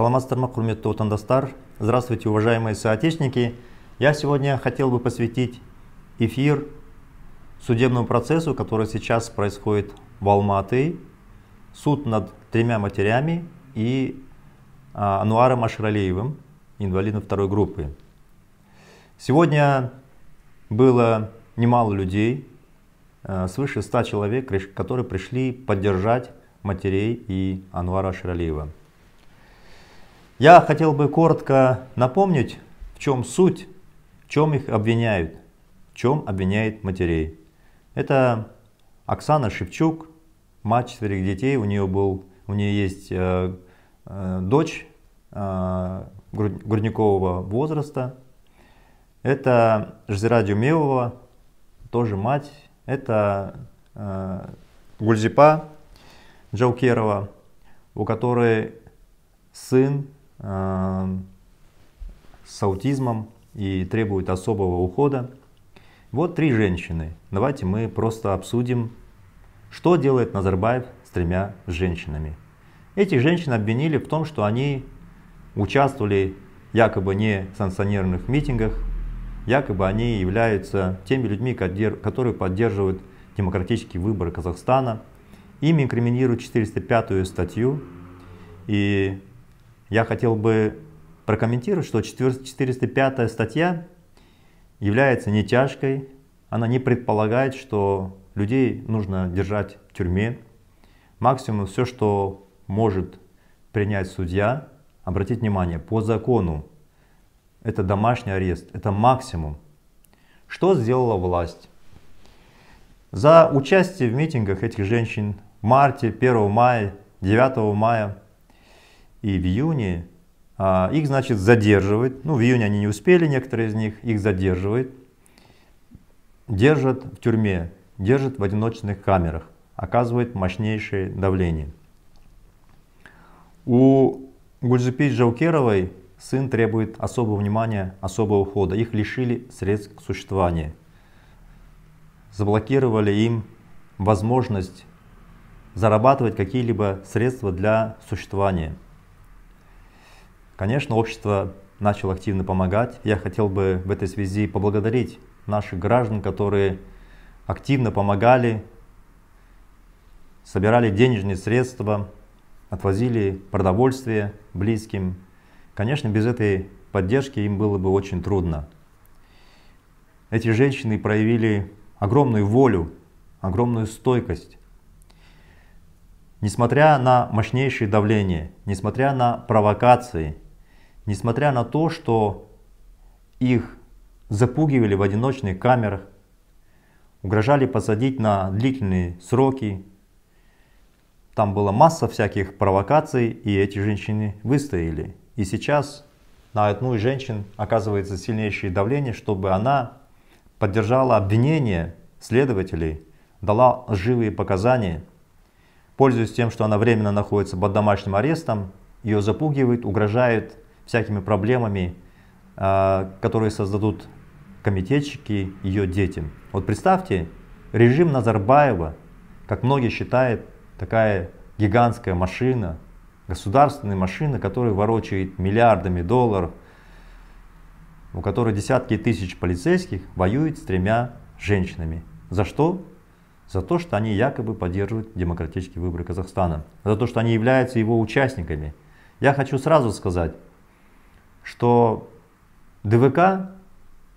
Саламатсыздар ма, құрметті отандастар! Здравствуйте, уважаемые соотечественники! Я сегодня хотел бы посвятить эфир судебному процессу, который сейчас происходит в Алматы. Суд над тремя матерями и а, Ануаром Ашралеевым, инвалидом второй группы. Сегодня было немало людей, а, свыше 100 человек, которые пришли поддержать матерей и Ануара Ашралеева. Я хотел бы коротко напомнить, в чем суть, в чем их обвиняют, в чем обвиняет матерей. Это Оксана Шевчук, мать четырех детей, у нее, был, у нее есть э, э, дочь э, груд, грудникового возраста. Это Жзира Дюмевова, тоже мать. Это э, Гульзипа Джаукерова, у которой сын Эм, с аутизмом и требуют особого ухода. Вот три женщины. Давайте мы просто обсудим, что делает Назарбаев с тремя женщинами. Эти женщины обвинили в том, что они участвовали якобы не в санкционированных митингах, якобы они являются теми людьми, которые поддерживают демократические выборы Казахстана. Им инкриминируют 405-ю статью, и я хотел бы прокомментировать, что 405 статья является не тяжкой, она не предполагает, что людей нужно держать в тюрьме. Максимум все, что может принять судья, обратить внимание, по закону, это домашний арест, это максимум. Что сделала власть? За участие в митингах этих женщин в марте, 1 мая, 9 мая – и в июне. А, их, значит, задерживают. Ну, в июне они не успели, некоторые из них. Их задерживают, Держат в тюрьме, держат в одиночных камерах. Оказывает мощнейшее давление. У Гульзупи Джаукеровой сын требует особого внимания, особого ухода. Их лишили средств к существованию. Заблокировали им возможность зарабатывать какие-либо средства для существования. Конечно, общество начало активно помогать. Я хотел бы в этой связи поблагодарить наших граждан, которые активно помогали, собирали денежные средства, отвозили продовольствие близким. Конечно, без этой поддержки им было бы очень трудно. Эти женщины проявили огромную волю, огромную стойкость. Несмотря на мощнейшее давление, несмотря на провокации – несмотря на то, что их запугивали в одиночных камерах, угрожали посадить на длительные сроки. Там была масса всяких провокаций, и эти женщины выстояли. И сейчас на одну из женщин оказывается сильнейшее давление, чтобы она поддержала обвинение следователей, дала живые показания. Пользуясь тем, что она временно находится под домашним арестом, ее запугивают, угрожают всякими проблемами, а, которые создадут комитетчики ее детям. Вот представьте, режим Назарбаева, как многие считают, такая гигантская машина, государственная машина, которая ворочает миллиардами долларов, у которой десятки тысяч полицейских воюет с тремя женщинами. За что? За то, что они якобы поддерживают демократические выборы Казахстана. За то, что они являются его участниками. Я хочу сразу сказать, что ДВК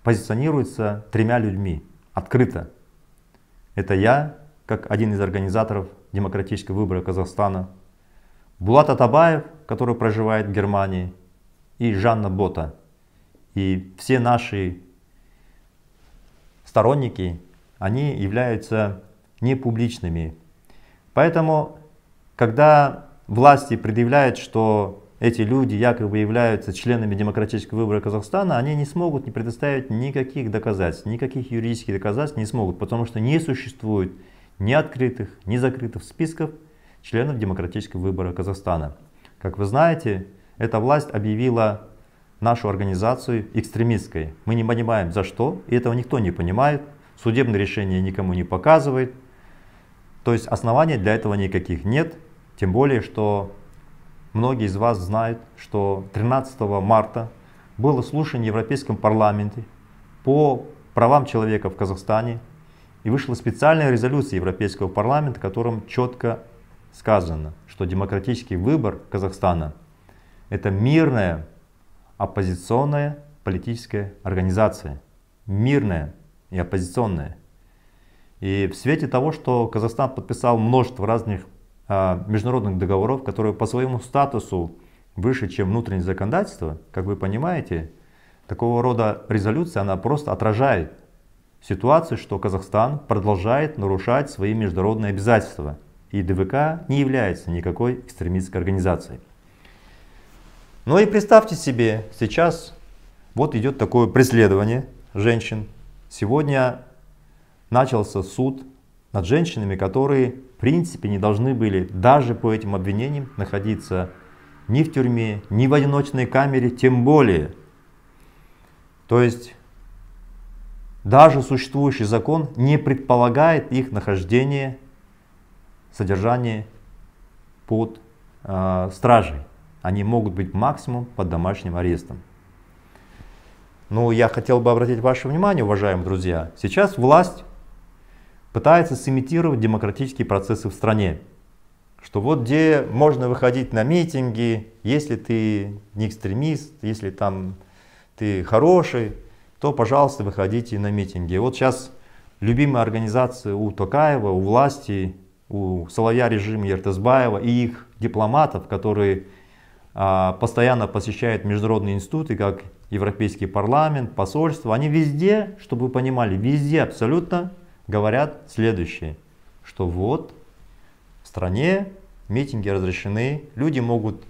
позиционируется тремя людьми открыто. Это я, как один из организаторов демократического выбора Казахстана, Булат Атабаев, который проживает в Германии, и Жанна Бота. И все наши сторонники, они являются непубличными. Поэтому, когда власти предъявляют, что эти люди якобы являются членами демократического выбора Казахстана, они не смогут не предоставить никаких доказательств, никаких юридических доказательств не смогут, потому что не существует ни открытых, ни закрытых списков членов демократического выбора Казахстана. Как вы знаете, эта власть объявила нашу организацию экстремистской. Мы не понимаем за что, и этого никто не понимает. Судебное решение никому не показывает. То есть оснований для этого никаких нет. Тем более, что многие из вас знают, что 13 марта было слушание в Европейском парламенте по правам человека в Казахстане. И вышла специальная резолюция Европейского парламента, в котором четко сказано, что демократический выбор Казахстана – это мирная оппозиционная политическая организация. Мирная и оппозиционная. И в свете того, что Казахстан подписал множество разных а, международных договоров, которые по своему статусу выше, чем внутреннее законодательство, как вы понимаете, такого рода резолюция, она просто отражает ситуацию, что Казахстан продолжает нарушать свои международные обязательства, и ДВК не является никакой экстремистской организацией. Ну и представьте себе, сейчас вот идет такое преследование женщин. Сегодня начался суд над женщинами, которые в принципе не должны были даже по этим обвинениям находиться ни в тюрьме, ни в одиночной камере, тем более. То есть даже существующий закон не предполагает их нахождение, содержание под э, стражей. Они могут быть максимум под домашним арестом. Ну, я хотел бы обратить ваше внимание, уважаемые друзья, сейчас власть пытается сымитировать демократические процессы в стране. Что вот где можно выходить на митинги, если ты не экстремист, если там ты хороший, то, пожалуйста, выходите на митинги. Вот сейчас любимая организация у Токаева, у власти, у Соловья режима Ертызбаева и их дипломатов, которые а, постоянно посещают международные институты, как Европейский парламент, посольство, они везде, чтобы вы понимали, везде абсолютно говорят следующее, что вот в стране митинги разрешены, люди могут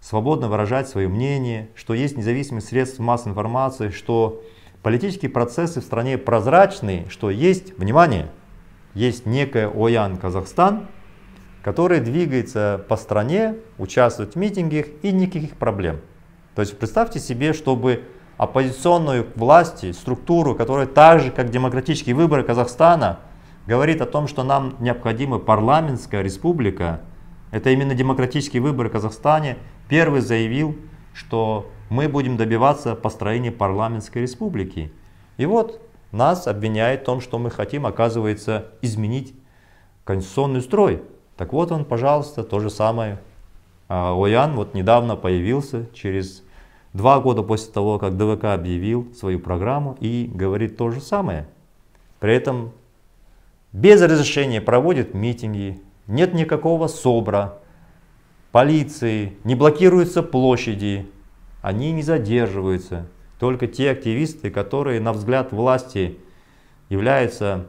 свободно выражать свое мнение, что есть независимые средства массовой информации, что политические процессы в стране прозрачны, что есть, внимание, есть некая ОЯН Казахстан, которая двигается по стране, участвует в митингах и никаких проблем. То есть представьте себе, чтобы оппозиционную власти, структуру, которая так же, как демократические выборы Казахстана, говорит о том, что нам необходима парламентская республика. Это именно демократические выборы в Казахстане. Первый заявил, что мы будем добиваться построения парламентской республики. И вот нас обвиняет в том, что мы хотим, оказывается, изменить конституционный строй. Так вот он, пожалуйста, то же самое. А Оян вот недавно появился через Два года после того, как ДВК объявил свою программу и говорит то же самое. При этом без разрешения проводит митинги, нет никакого СОБРа, полиции, не блокируются площади, они не задерживаются. Только те активисты, которые на взгляд власти являются,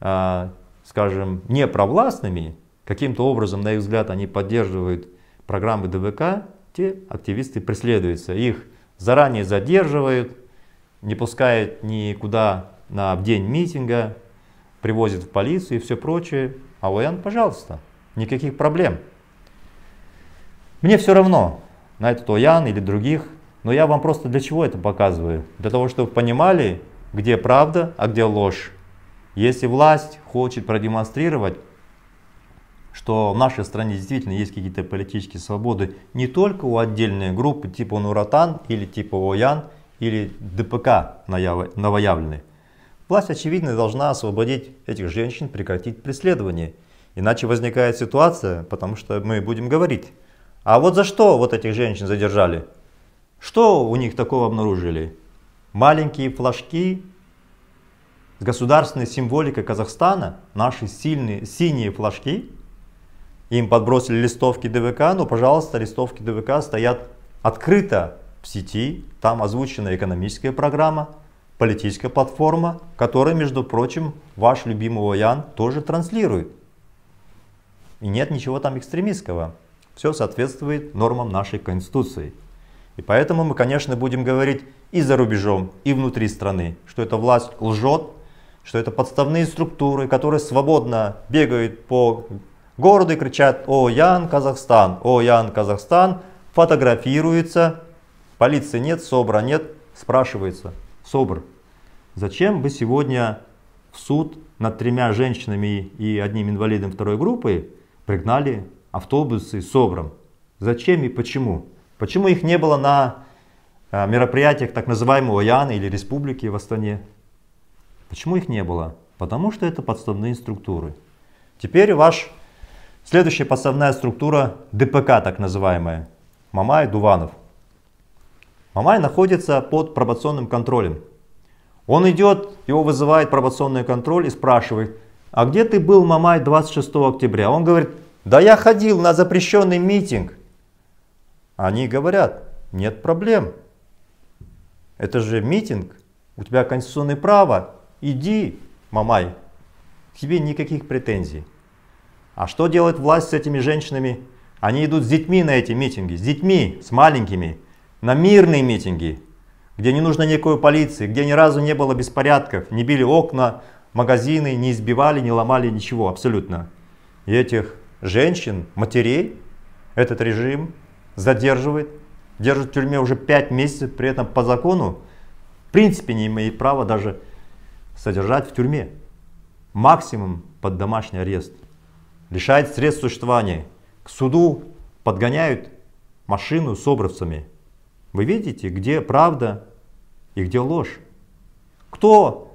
э, скажем, непровластными, каким-то образом, на их взгляд, они поддерживают программы ДВК, те активисты преследуются. Их заранее задерживают, не пускают никуда на день митинга, привозят в полицию и все прочее. А ОН, пожалуйста, никаких проблем. Мне все равно на этот ОЯН или других, но я вам просто для чего это показываю? Для того, чтобы понимали, где правда, а где ложь. Если власть хочет продемонстрировать, что в нашей стране действительно есть какие-то политические свободы не только у отдельной группы типа Нуратан или типа Оян или ДПК новоявленной. Власть, очевидно, должна освободить этих женщин, прекратить преследование. Иначе возникает ситуация, потому что мы будем говорить, а вот за что вот этих женщин задержали? Что у них такого обнаружили? Маленькие флажки с государственной символикой Казахстана, наши сильные синие флажки – им подбросили листовки ДВК, но, ну, пожалуйста, листовки ДВК стоят открыто в сети, там озвучена экономическая программа, политическая платформа, которая, между прочим, ваш любимый Оян тоже транслирует. И нет ничего там экстремистского. Все соответствует нормам нашей Конституции. И поэтому мы, конечно, будем говорить и за рубежом, и внутри страны, что эта власть лжет, что это подставные структуры, которые свободно бегают по Городы кричат «О, Ян, Казахстан! О, Ян, Казахстан!» Фотографируется, полиции нет, СОБРа нет, спрашивается СОБР, зачем вы сегодня в суд над тремя женщинами и одним инвалидом второй группы пригнали автобусы с СОБРом? Зачем и почему? Почему их не было на э, мероприятиях так называемого Яна или Республики в Астане? Почему их не было? Потому что это подставные структуры. Теперь ваш Следующая подставная структура ДПК, так называемая. Мамай, Дуванов. Мамай находится под пробационным контролем. Он идет, его вызывает пробационный контроль и спрашивает, а где ты был, Мамай, 26 октября? Он говорит, да я ходил на запрещенный митинг. Они говорят, нет проблем. Это же митинг, у тебя конституционное право, иди, Мамай, к тебе никаких претензий. А что делает власть с этими женщинами? Они идут с детьми на эти митинги, с детьми, с маленькими, на мирные митинги, где не нужно никакой полиции, где ни разу не было беспорядков, не били окна, магазины, не избивали, не ломали, ничего абсолютно. И этих женщин, матерей, этот режим задерживает, держит в тюрьме уже 5 месяцев, при этом по закону, в принципе, не имеет права даже содержать в тюрьме. Максимум под домашний арест – лишает средств существования. К суду подгоняют машину с образцами. Вы видите, где правда и где ложь? Кто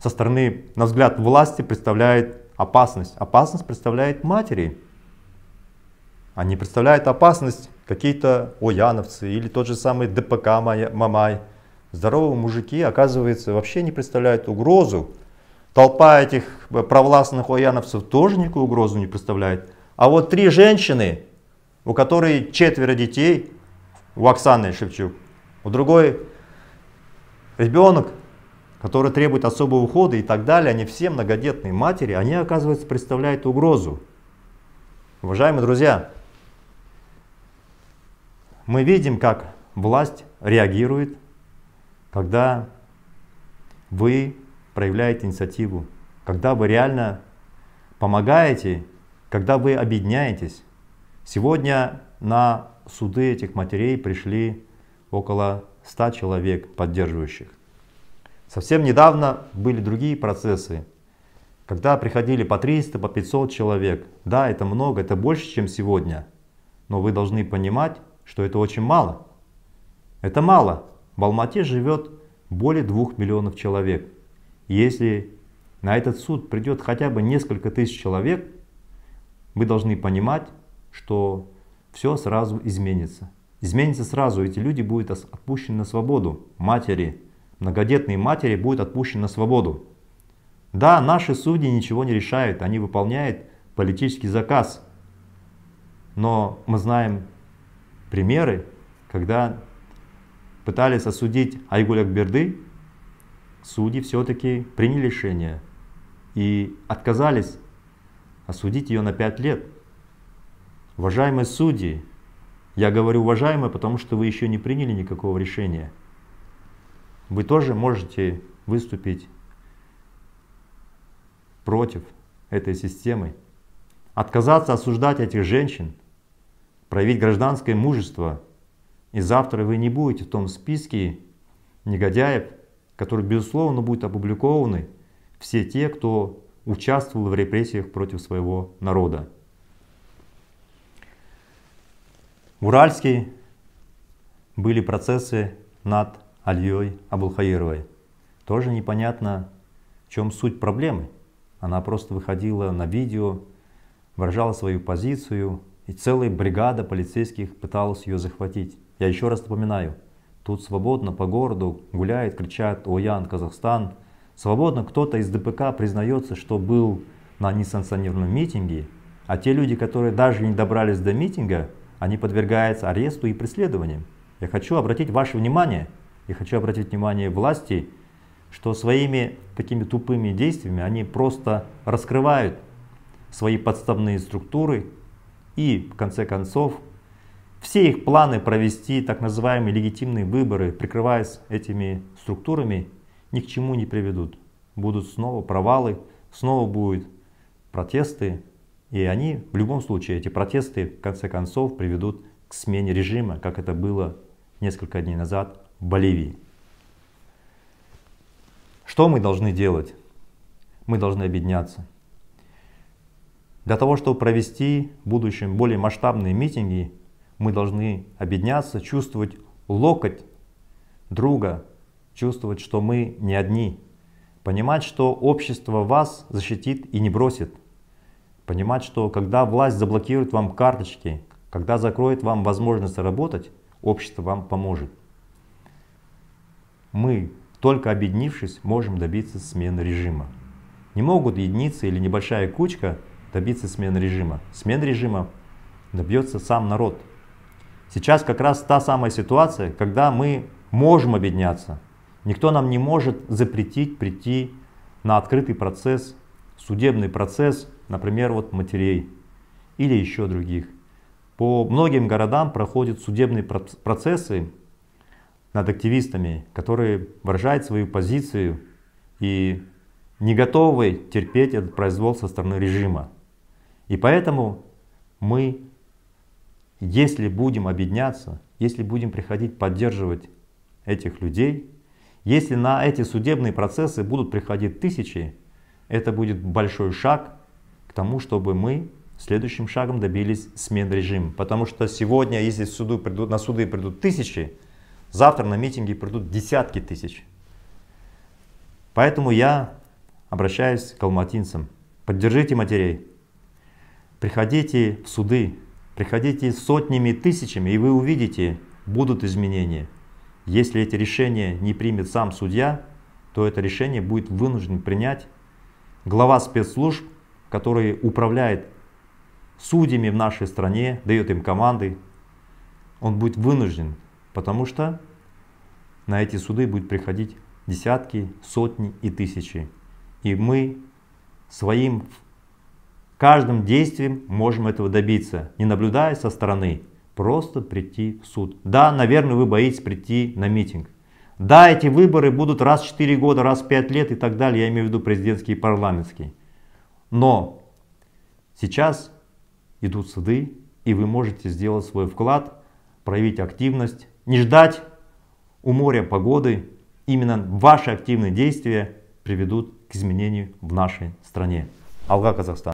со стороны, на взгляд власти, представляет опасность? Опасность представляет матери. Они а представляют опасность какие-то ояновцы или тот же самый ДПК Мамай. Здоровые мужики, оказывается, вообще не представляют угрозу Толпа этих э, провластных уяновцев тоже никакую угрозу не представляет. А вот три женщины, у которой четверо детей, у Оксаны Шевчук, у другой ребенок, который требует особого ухода и так далее, они все многодетные матери, они, оказывается, представляют угрозу. Уважаемые друзья, мы видим, как власть реагирует, когда вы проявляете инициативу, когда вы реально помогаете, когда вы объединяетесь. Сегодня на суды этих матерей пришли около 100 человек поддерживающих. Совсем недавно были другие процессы, когда приходили по 300, по 500 человек. Да, это много, это больше, чем сегодня, но вы должны понимать, что это очень мало. Это мало. В Алмате живет более 2 миллионов человек. Если на этот суд придет хотя бы несколько тысяч человек, мы должны понимать, что все сразу изменится. Изменится сразу, эти люди будут отпущены на свободу. Матери, многодетные матери будут отпущены на свободу. Да, наши судьи ничего не решают, они выполняют политический заказ. Но мы знаем примеры, когда пытались осудить Айгуля Берды судьи все-таки приняли решение и отказались осудить ее на 5 лет. Уважаемые судьи, я говорю уважаемые, потому что вы еще не приняли никакого решения. Вы тоже можете выступить против этой системы, отказаться осуждать этих женщин, проявить гражданское мужество, и завтра вы не будете в том списке негодяев, которые, безусловно, будут опубликованы все те, кто участвовал в репрессиях против своего народа. В Уральске были процессы над Альей Абулхаировой. Тоже непонятно, в чем суть проблемы. Она просто выходила на видео, выражала свою позицию, и целая бригада полицейских пыталась ее захватить. Я еще раз напоминаю, Тут свободно по городу гуляет, кричат «Оян, Казахстан!». Свободно кто-то из ДПК признается, что был на несанкционированном митинге, а те люди, которые даже не добрались до митинга, они подвергаются аресту и преследованиям. Я хочу обратить ваше внимание, я хочу обратить внимание власти, что своими такими тупыми действиями они просто раскрывают свои подставные структуры и, в конце концов, все их планы провести так называемые легитимные выборы, прикрываясь этими структурами, ни к чему не приведут. Будут снова провалы, снова будут протесты, и они в любом случае, эти протесты в конце концов приведут к смене режима, как это было несколько дней назад в Боливии. Что мы должны делать? Мы должны объединяться. Для того, чтобы провести в будущем более масштабные митинги, мы должны объединяться, чувствовать локоть друга, чувствовать, что мы не одни, понимать, что общество вас защитит и не бросит, понимать, что когда власть заблокирует вам карточки, когда закроет вам возможность работать, общество вам поможет. Мы, только объединившись, можем добиться смены режима. Не могут единицы или небольшая кучка добиться смены режима. Смен режима добьется сам народ – Сейчас как раз та самая ситуация, когда мы можем объединяться. Никто нам не может запретить прийти на открытый процесс, судебный процесс, например, вот матерей или еще других. По многим городам проходят судебные процессы над активистами, которые выражают свою позицию и не готовы терпеть этот произвол со стороны режима. И поэтому мы если будем объединяться, если будем приходить поддерживать этих людей, если на эти судебные процессы будут приходить тысячи, это будет большой шаг к тому, чтобы мы следующим шагом добились смен режима. Потому что сегодня, если суду придут, на суды придут тысячи, завтра на митинги придут десятки тысяч. Поэтому я обращаюсь к алматинцам. Поддержите матерей. Приходите в суды, Приходите сотнями, тысячами, и вы увидите, будут изменения. Если эти решения не примет сам судья, то это решение будет вынужден принять глава спецслужб, который управляет судьями в нашей стране, дает им команды. Он будет вынужден, потому что на эти суды будет приходить десятки, сотни и тысячи. И мы своим Каждым действием можем этого добиться, не наблюдая со стороны. Просто прийти в суд. Да, наверное, вы боитесь прийти на митинг. Да, эти выборы будут раз в 4 года, раз в 5 лет и так далее, я имею в виду президентские и парламентские. Но сейчас идут суды, и вы можете сделать свой вклад, проявить активность, не ждать у моря погоды. Именно ваши активные действия приведут к изменению в нашей стране. Алга, Казахстан.